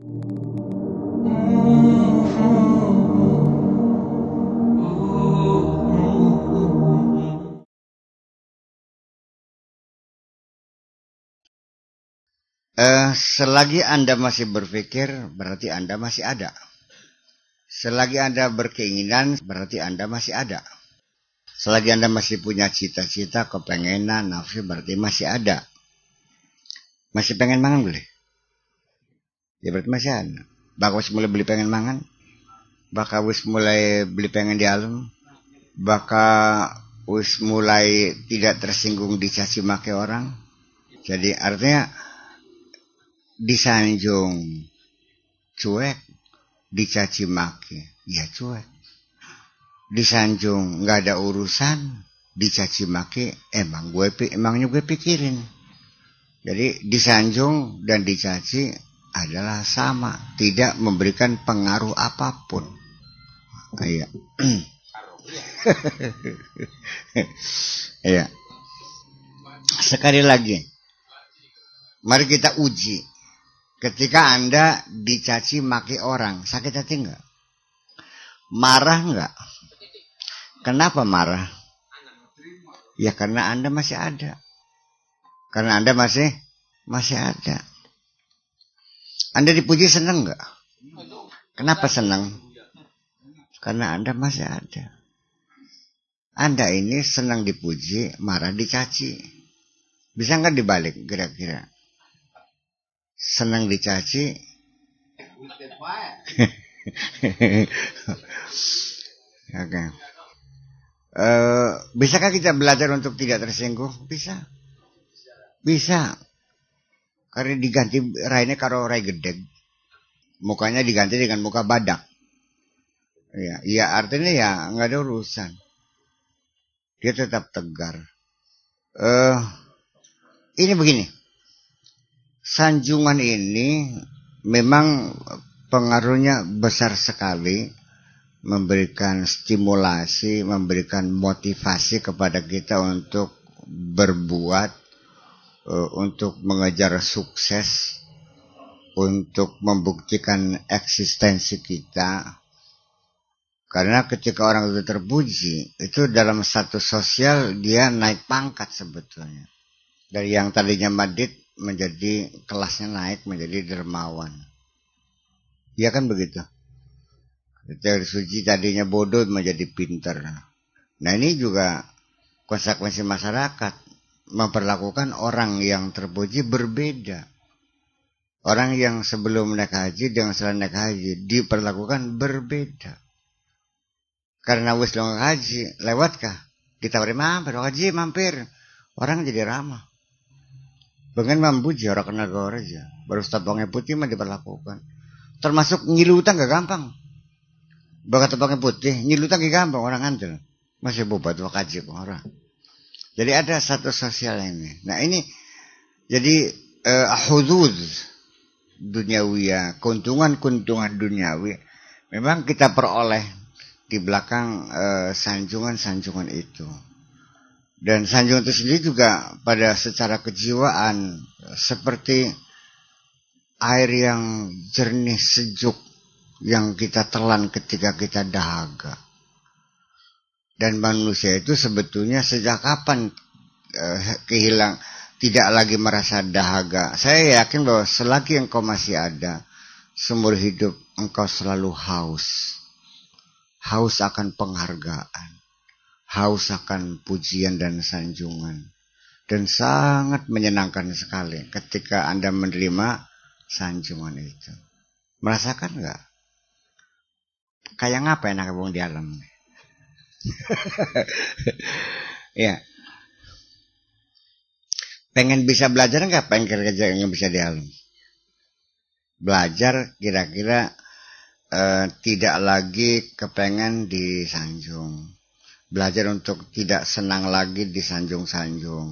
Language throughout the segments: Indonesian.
Uh, selagi Anda masih berpikir, berarti Anda masih ada. Selagi Anda berkeinginan, berarti Anda masih ada. Selagi Anda masih punya cita-cita, kepengenan, nafsu, berarti masih ada. Masih pengen makan boleh? ya berarti masih ada wis mulai beli pengen mangan bakal wis mulai beli pengen di alam bakal wis mulai tidak tersinggung dicaci maki orang jadi artinya disanjung cuek dicaci maki ya cuek disanjung nggak ada urusan dicaci maki emang gue emangnya gue pikirin jadi disanjung dan dicaci adalah sama, tidak memberikan pengaruh apapun. Iya. Iya. Sekali lagi, mari kita uji. Ketika Anda dicaci maki orang, sakit hati enggak? Marah enggak? Kenapa marah? Ya karena Anda masih ada. Karena Anda masih masih ada. Anda dipuji senang nggak? Kenapa senang? Karena Anda masih ada. Anda ini senang dipuji, marah dicaci. Bisa nggak dibalik kira-kira? Senang dicaci. Oke. Okay. Uh, eh, bisakah kita belajar untuk tidak tersinggung? Bisa. Bisa karena diganti raine karo rai gedeg mukanya diganti dengan muka badak ya ya artinya ya nggak ada urusan dia tetap tegar eh uh, ini begini sanjungan ini memang pengaruhnya besar sekali memberikan stimulasi, memberikan motivasi kepada kita untuk berbuat Eh, untuk mengejar sukses, untuk membuktikan eksistensi kita. Karena ketika orang itu terpuji, itu dalam satu sosial dia naik pangkat sebetulnya. Dari yang tadinya madit menjadi kelasnya naik menjadi dermawan. Iya kan begitu? Ketika suci tadinya bodoh menjadi pinter. Nah ini juga konsekuensi masyarakat memperlakukan orang yang terpuji berbeda. Orang yang sebelum naik haji dengan setelah naik haji diperlakukan berbeda. Karena wis haji, lewatkah? Kita beri mampir, haji mampir. Orang jadi ramah. Pengen mampuji orang kena aja. Baru setapangnya putih mah diperlakukan. Termasuk ngilu utang gak gampang. Bakal tepangnya putih, ngilu utang gak gampang orang antel. Masih bobat wakaji orang. Jadi ada satu sosial ini. Nah ini jadi uh, hudud ya, keuntungan-keuntungan duniawi memang kita peroleh di belakang eh, sanjungan-sanjungan uh, itu. Dan sanjungan itu sendiri juga pada secara kejiwaan seperti air yang jernih sejuk yang kita telan ketika kita dahaga dan manusia itu sebetulnya sejak kapan eh, kehilang tidak lagi merasa dahaga saya yakin bahwa selagi engkau masih ada seumur hidup engkau selalu haus haus akan penghargaan haus akan pujian dan sanjungan dan sangat menyenangkan sekali ketika anda menerima sanjungan itu merasakan nggak kayak ngapa enak bung di alam nih ya. Pengen bisa belajar nggak? Pengen kerja yang bisa di Belajar kira-kira eh, tidak lagi kepengen di sanjung. Belajar untuk tidak senang lagi di sanjung sanjung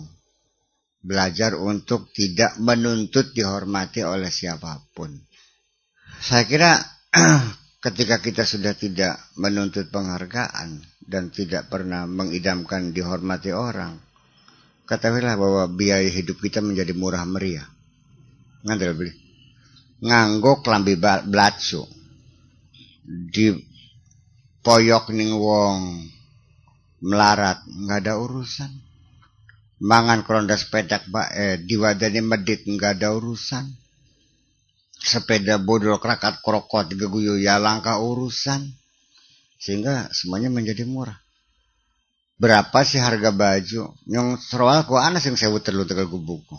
Belajar untuk tidak menuntut dihormati oleh siapapun. Saya kira ketika kita sudah tidak menuntut penghargaan, dan tidak pernah mengidamkan dihormati orang, Katakanlah bahwa biaya hidup kita menjadi murah meriah. Ngandel beli. Nganggo klambi blatsu. Di poyok ning wong melarat nggak ada urusan. Mangan sepeda pedak eh diwadani medit nggak ada urusan. Sepeda bodol krakat krokot geguyu ya langka urusan sehingga semuanya menjadi murah berapa sih harga baju yang serawal ku anas yang buat terlalu tegal buku.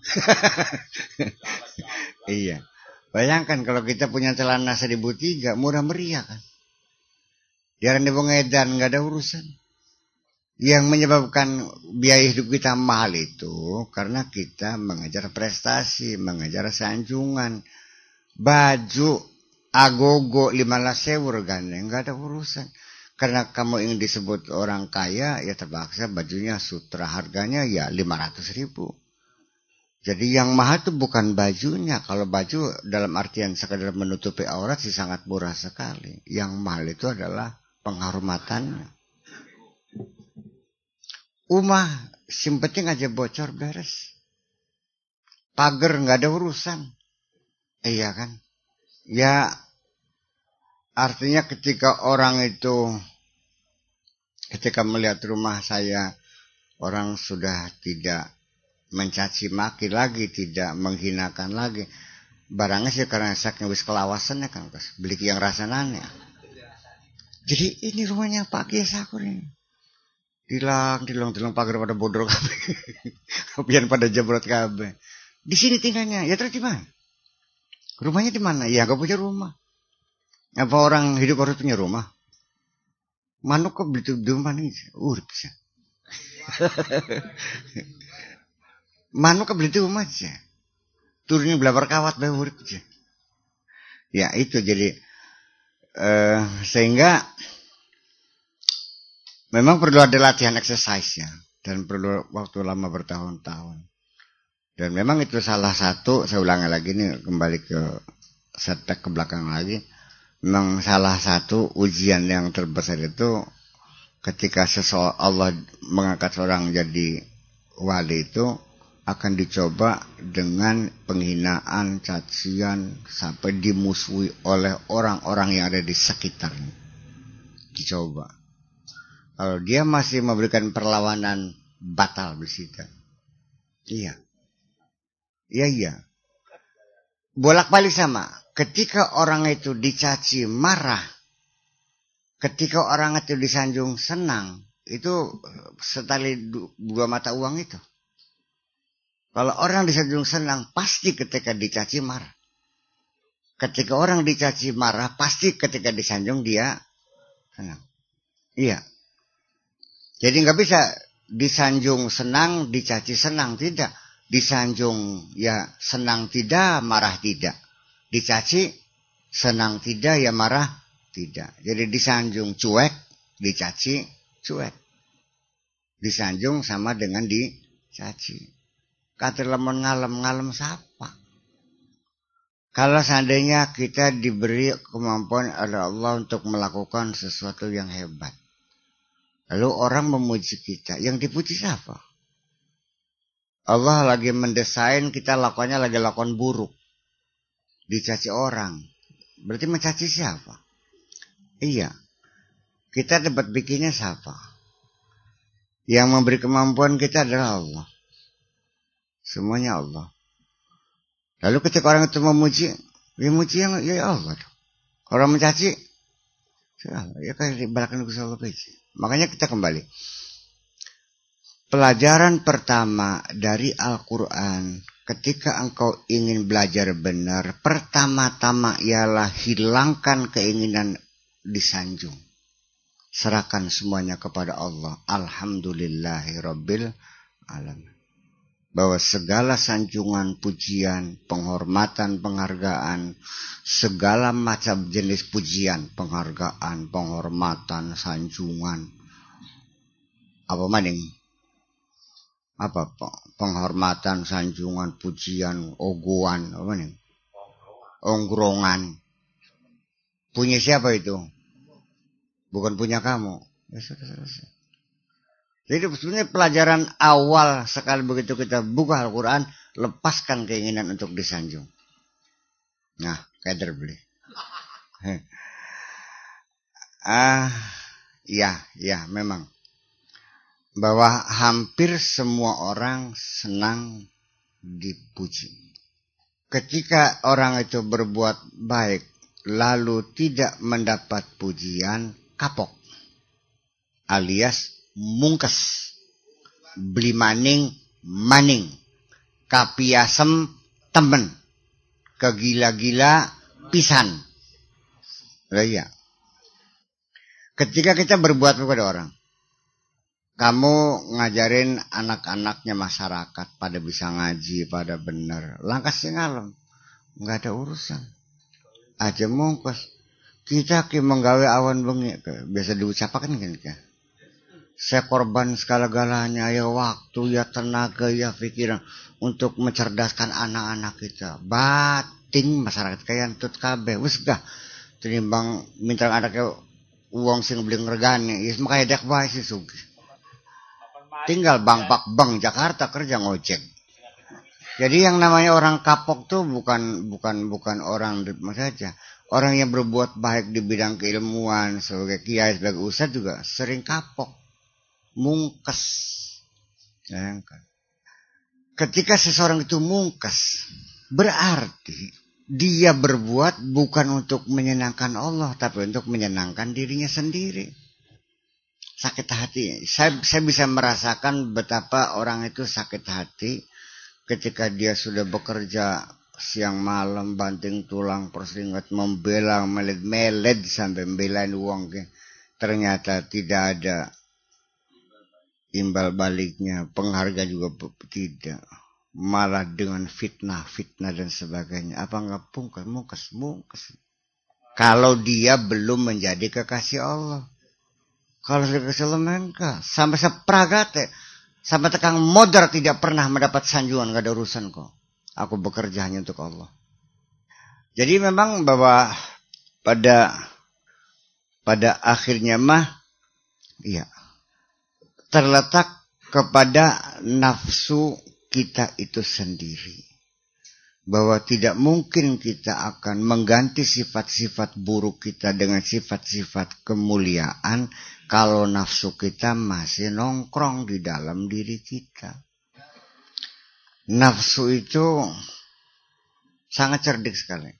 iya bayangkan kalau kita punya celana seribu tiga murah meriah kan jarang di pengedan nggak ada urusan yang menyebabkan biaya hidup kita mahal itu karena kita mengejar prestasi, mengejar sanjungan. Baju agogo lima lasewur gane nggak ada urusan karena kamu ingin disebut orang kaya ya terpaksa bajunya sutra harganya ya lima ratus ribu jadi yang mahal itu bukan bajunya kalau baju dalam artian sekadar menutupi aurat sih sangat murah sekali yang mahal itu adalah penghormatannya Umah simpeting aja bocor beres pagar nggak ada urusan iya kan Ya, artinya ketika orang itu, ketika melihat rumah saya, orang sudah tidak mencaci maki lagi, tidak menghinakan lagi. Barangnya sih karena saking wis kelawasannya kan, beli yang rasanannya. Jadi ini rumahnya Pak Kiai Sakur ini. Dilang, dilang, dilang pagar pada bodor kabe, Kemudian pada jebrot kabe. Di sini tinggalnya, ya terus gimana? Rumahnya di mana? Ya, gak punya rumah. Apa orang hidup harus punya rumah? Manuk kok beli rumah nih? Urip bisa. Manuk kok beli rumah aja. Ya? Turunnya belabar kawat bae urip aja. Ya itu jadi uh, sehingga memang perlu ada latihan exercise ya dan perlu waktu lama bertahun-tahun. Dan memang itu salah satu, saya ulangi lagi nih kembali ke setek ke belakang lagi. Memang salah satu ujian yang terbesar itu ketika seseorang Allah mengangkat seorang jadi wali itu akan dicoba dengan penghinaan, cacian, sampai dimusuhi oleh orang-orang yang ada di sekitarnya. Dicoba. Kalau dia masih memberikan perlawanan, batal bersita. Iya. Iya iya. Bolak-balik sama. Ketika orang itu dicaci marah, ketika orang itu disanjung senang, itu eh, setali dua mata uang itu. Kalau orang disanjung senang, pasti ketika dicaci marah. Ketika orang dicaci marah, pasti ketika disanjung dia senang. Iya. Jadi nggak bisa disanjung senang, dicaci senang, tidak disanjung ya senang tidak marah tidak dicaci senang tidak ya marah tidak jadi disanjung cuek dicaci cuek disanjung sama dengan dicaci kata lemon ngalem ngalem siapa kalau seandainya kita diberi kemampuan oleh Allah untuk melakukan sesuatu yang hebat lalu orang memuji kita yang dipuji siapa Allah lagi mendesain kita lakonnya lagi lakon buruk. Dicaci orang. Berarti mencaci siapa? Iya. Kita dapat bikinnya siapa? Yang memberi kemampuan kita adalah Allah. Semuanya Allah. Lalu ketika orang itu memuji, ya muji yang ya Allah. Orang mencaci, ya kayak balakan Allah. Ya kan, Makanya kita kembali. Pelajaran pertama dari Al-Quran ketika engkau ingin belajar benar, pertama-tama ialah hilangkan keinginan disanjung. Serahkan semuanya kepada Allah. Alhamdulillahi Rabbil Alamin. Bahwa segala sanjungan, pujian, penghormatan, penghargaan, segala macam jenis pujian, penghargaan, penghormatan, sanjungan, apa maning apa penghormatan, sanjungan, pujian, ogoan, apa nih? Ongkrongan. Punya siapa itu? Bukan punya kamu. Ya, Jadi sebenarnya pelajaran awal sekali begitu kita buka Al-Quran, lepaskan keinginan untuk disanjung. Nah, kader beli. Ah, iya, iya, memang bahwa hampir semua orang senang dipuji. Ketika orang itu berbuat baik lalu tidak mendapat pujian, kapok alias mungkes. Beli maning, maning. Kapiasem, temen. Kegila-gila, pisan. Lah iya. Ketika kita berbuat kepada orang, kamu ngajarin anak-anaknya masyarakat pada bisa ngaji pada bener langkah singalem nggak ada urusan aja mongkos. kita ki menggawe awan bengi biasa diucapkan kan kan saya korban segala galanya ya waktu ya tenaga ya pikiran untuk mencerdaskan anak-anak kita bating masyarakat kaya tut kabe wis gah terimbang minta anaknya uang sing beli ngergani ya makanya dek bae sih tinggal iya. Bang Pak Bang Jakarta kerja ngojek. Jadi yang namanya orang kapok tuh bukan bukan bukan orang saja. Orang yang berbuat baik di bidang keilmuan sebagai kiai sebagai ustadz juga sering kapok, mungkes. Bayangkan. Ketika seseorang itu mungkes, berarti dia berbuat bukan untuk menyenangkan Allah tapi untuk menyenangkan dirinya sendiri sakit hati. Saya, saya bisa merasakan betapa orang itu sakit hati ketika dia sudah bekerja siang malam banting tulang persingkat membela melet-melet sampai membelain uang ternyata tidak ada imbal baliknya pengharga juga tidak malah dengan fitnah fitnah dan sebagainya apa nggak pungkas mungkas mungkas kalau dia belum menjadi kekasih Allah kalau keselenangka sampai sepragate sampai tekang modar tidak pernah mendapat sanjungan gak ada urusan kok. Aku bekerja hanya untuk Allah. Jadi memang bahwa pada pada akhirnya mah iya terletak kepada nafsu kita itu sendiri. Bahwa tidak mungkin kita akan mengganti sifat-sifat buruk kita dengan sifat-sifat kemuliaan kalau nafsu kita masih nongkrong di dalam diri kita. Nafsu itu sangat cerdik sekali.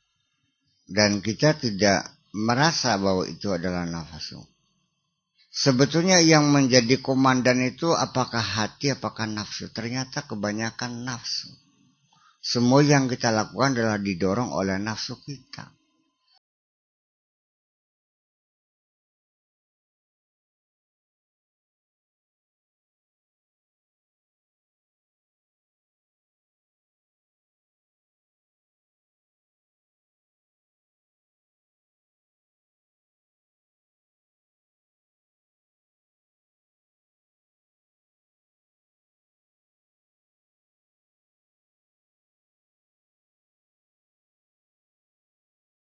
Dan kita tidak merasa bahwa itu adalah nafsu. Sebetulnya yang menjadi komandan itu apakah hati, apakah nafsu. Ternyata kebanyakan nafsu. Semua yang kita lakukan adalah didorong oleh nafsu kita.